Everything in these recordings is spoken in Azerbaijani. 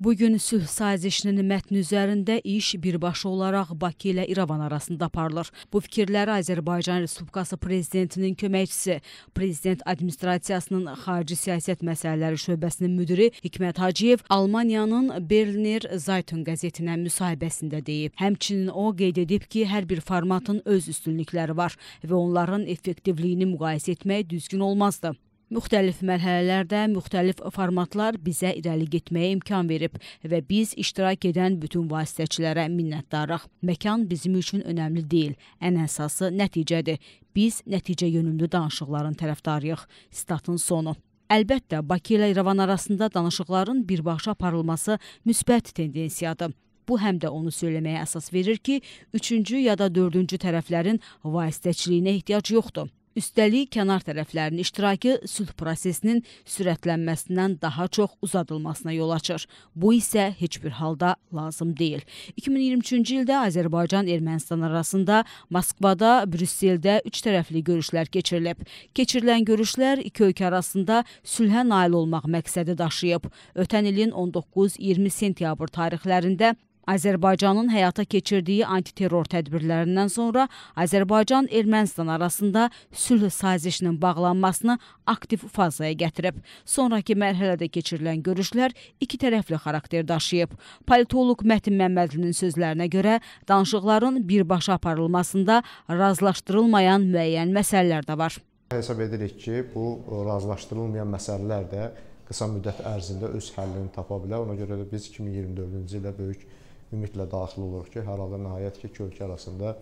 Bugün sülh sazişinin mətni üzərində iş birbaşa olaraq Bakı ilə İrəvan arasında aparılır. Bu fikirləri Azərbaycan Respublikası Prezidentinin köməkçisi, Prezident Administrasiyasının Xarici Siyasət Məsələləri Şöbəsinin müdiri Hikmət Hacıyev Almaniyanın Berliner Zeitung qəzetinə müsahibəsində deyib. Həmçinin o qeyd edib ki, hər bir formatın öz üstünlükləri var və onların effektivliyini müqayisə etmək düzgün olmazdı. Müxtəlif mərhələlərdə müxtəlif formatlar bizə irəli getməyə imkan verib və biz iştirak edən bütün vasitəçilərə minnətdarıq. Məkan bizim üçün önəmli deyil, ən əsası nəticədir. Biz nəticə yönümlü danışıqların tərəfdarıyıq. Statın sonu. Əlbəttə, Bakı ilə İrəvan arasında danışıqların birbaşa aparılması müsbət tendensiyadır. Bu həm də onu söyləməyə əsas verir ki, üçüncü ya da dördüncü tərəflərin vasitəçiliyinə ehtiyac yoxdur. Üstəlik, kənar tərəflərin iştirakı sülh prosesinin sürətlənməsindən daha çox uzadılmasına yol açır. Bu isə heç bir halda lazım deyil. 2023-cü ildə Azərbaycan-Ermənistan arasında Moskvada, Brüsseldə üç tərəfli görüşlər keçirilib. Keçirilən görüşlər iki ölkə arasında sülhə nail olmaq məqsədi daşıyıb. Ötən ilin 19-20 sentyabr tarixlərində Azərbaycanın həyata keçirdiyi antiterror tədbirlərindən sonra Azərbaycan-Ermənistan arasında sülh sazişinin bağlanmasını aktiv fazaya gətirib. Sonrakı mərhələdə keçirilən görüşlər iki tərəfli xarakter daşıyıb. Politoloq Mətin Məmmədlinin sözlərinə görə danışıqların birbaşa aparılmasında razılaşdırılmayan müəyyən məsələlər də var. Hesab edirik ki, bu razılaşdırılmayan məsələlər də qısa müddət ərzində öz həllini tapa bilər. Ona görə də biz 2024-cü ildə böyük ümidlə daxil oluruq ki, hər halda nəhayət ki, iki ölkə arasında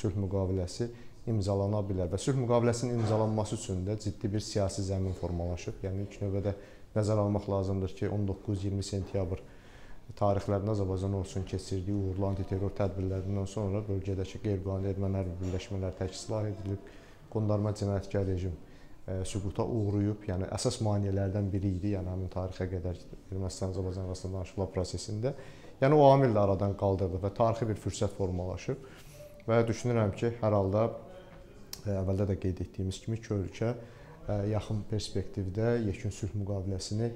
sülh müqaviləsi imzalana bilər və sülh müqaviləsinin imzalanması üçün də ciddi bir siyasi zəmin formalaşıb. Yəni ilk növbədə nəzərə almaq lazımdır ki, 19-20 sentyabr tarixlərində Azərbaycan olsun keçirdiyi uğurlu antiterror tədbirlərindən sonra bölgədəki qeyri-qanuni ermənilər birləşmələri təşkil edilib, qondarma cinayətkar rejim süquta uğrayıb, yəni əsas maneələrdən biri idi, yəni həmin tarixə qədər Ermənistan-Azərbaycan arasında danışıqlar prosesində. Yəni o amil də aradan qaldırılıb və tarixi bir fürsət formalaşıb və düşünürəm ki, hər halda əvvəldə də qeyd etdiyimiz kimi ki, ölkə yaxın perspektivdə yekun sülh müqaviləsini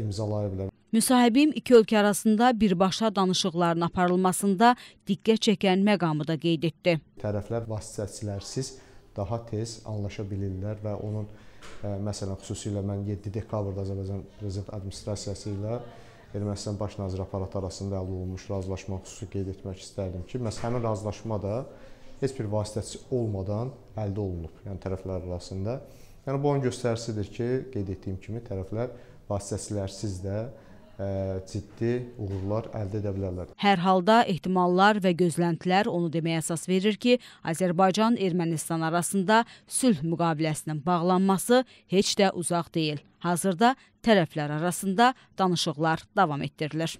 imzalaya bilər. Müsahibim iki ölkə arasında birbaşa danışıqların aparılmasında diqqət çəkən məqamı da qeyd etdi. Tərəflər vasitəçilərsiz daha tez anlaşa bilirlər və onun ə, e, məsələn xüsusilə mən 7 dekabrda Azərbaycan Prezident Administrasiyası ilə Ermənistan Baş naziri aparatı arasında əldə olunmuş razılaşma xüsusi qeyd etmək istərdim ki, məs həmin razılaşma da heç bir vasitəçi olmadan əldə olunub, yəni tərəflər arasında. Yəni bu onun göstəricisidir ki, qeyd etdiyim kimi tərəflər vasitəçilərsiz də ciddi uğurlar əldə edə bilərlər. Hər halda ehtimallar və gözləntilər onu deməyə əsas verir ki, Azərbaycan-Ermənistan arasında sülh müqaviləsinin bağlanması heç də uzaq deyil. Hazırda tərəflər arasında danışıqlar davam etdirilir.